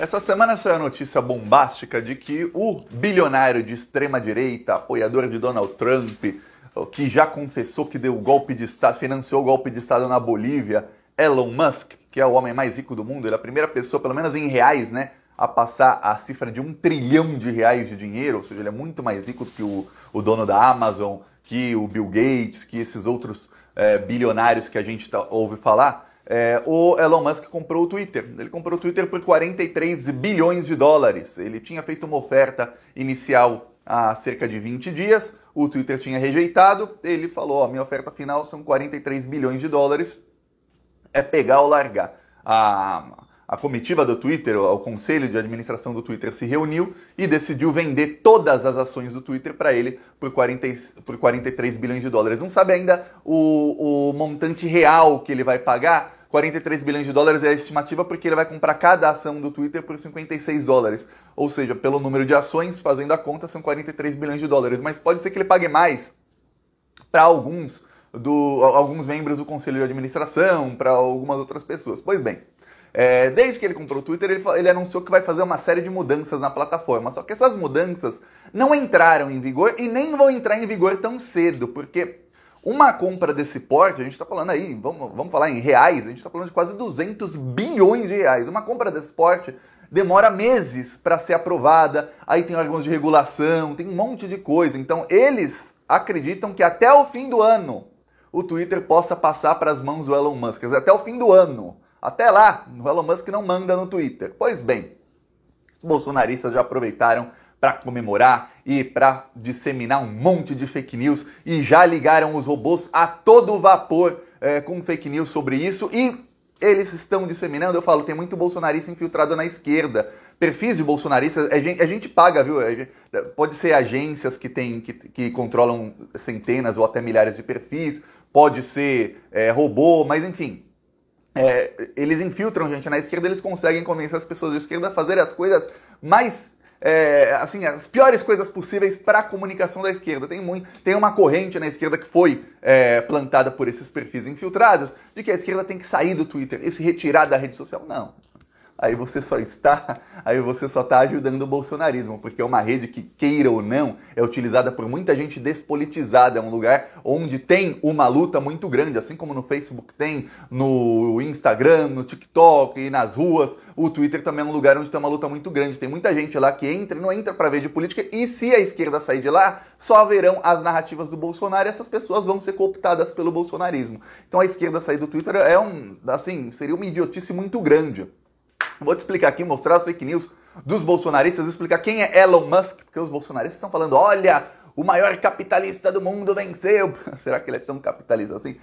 Essa semana saiu a notícia bombástica de que o bilionário de extrema-direita, apoiador de Donald Trump, que já confessou que deu golpe de Estado, financiou o golpe de Estado na Bolívia, Elon Musk, que é o homem mais rico do mundo, ele é a primeira pessoa, pelo menos em reais, né, a passar a cifra de um trilhão de reais de dinheiro, ou seja, ele é muito mais rico do que o, o dono da Amazon, que o Bill Gates, que esses outros é, bilionários que a gente tá, ouve falar. É, o Elon Musk comprou o Twitter. Ele comprou o Twitter por 43 bilhões de dólares. Ele tinha feito uma oferta inicial há cerca de 20 dias, o Twitter tinha rejeitado. Ele falou: ó, minha oferta final são 43 bilhões de dólares. É pegar ou largar. A, a comitiva do Twitter, o conselho de administração do Twitter, se reuniu e decidiu vender todas as ações do Twitter para ele por, 40, por 43 bilhões de dólares. Não sabe ainda o, o montante real que ele vai pagar, 43 bilhões de dólares é a estimativa porque ele vai comprar cada ação do Twitter por 56 dólares. Ou seja, pelo número de ações, fazendo a conta, são 43 bilhões de dólares. Mas pode ser que ele pague mais para alguns do alguns membros do conselho de administração, para algumas outras pessoas. Pois bem, é, desde que ele comprou o Twitter, ele, ele, anunciou que vai fazer uma série de mudanças na plataforma. Só que essas mudanças não entraram em vigor e nem vão entrar em vigor tão cedo, porque uma compra desse porte, a gente está falando aí, vamos, vamos falar em reais, a gente está falando de quase 200 bilhões de reais. Uma compra desse porte demora meses para ser aprovada, aí tem órgãos de regulação, tem um monte de coisa. Então, eles acreditam que até o fim do ano o Twitter possa passar para as mãos do Elon Musk, dizer, até o fim do ano. Até lá, o Elon Musk não manda no Twitter. Pois bem, os bolsonaristas já aproveitaram para comemorar e para disseminar um monte de fake news e já ligaram os robôs a todo vapor é, com fake news sobre isso e eles estão disseminando. Eu falo, tem muito bolsonarista infiltrado na esquerda. Perfis de bolsonaristas, a gente, a gente paga, viu? pode ser agências que, tem, que, que controlam centenas ou até milhares de perfis, pode ser é, robô, mas enfim. É, eles infiltram gente na esquerda, eles conseguem convencer as pessoas de esquerda a fazer as coisas mais é, assim, as piores coisas possíveis para a comunicação da esquerda. Tem, muito, tem uma corrente na esquerda que foi é, plantada por esses perfis infiltrados de que a esquerda tem que sair do Twitter e se retirar da rede social. Não, aí você só está, aí você só está ajudando o bolsonarismo, porque é uma rede que, queira ou não, é utilizada por muita gente despolitizada, é um lugar onde tem uma luta muito grande, assim como no Facebook tem, no Instagram, no TikTok e nas ruas, o Twitter também é um lugar onde tem uma luta muito grande, tem muita gente lá que entra e não entra para ver de política, e se a esquerda sair de lá, só haverão as narrativas do Bolsonaro e essas pessoas vão ser cooptadas pelo bolsonarismo. Então a esquerda sair do Twitter é um, assim, seria uma idiotice muito grande. Vou te explicar aqui, mostrar as fake news dos bolsonaristas, explicar quem é Elon Musk, porque os bolsonaristas estão falando, olha, o maior capitalista do mundo venceu. Será que ele é tão capitalista assim?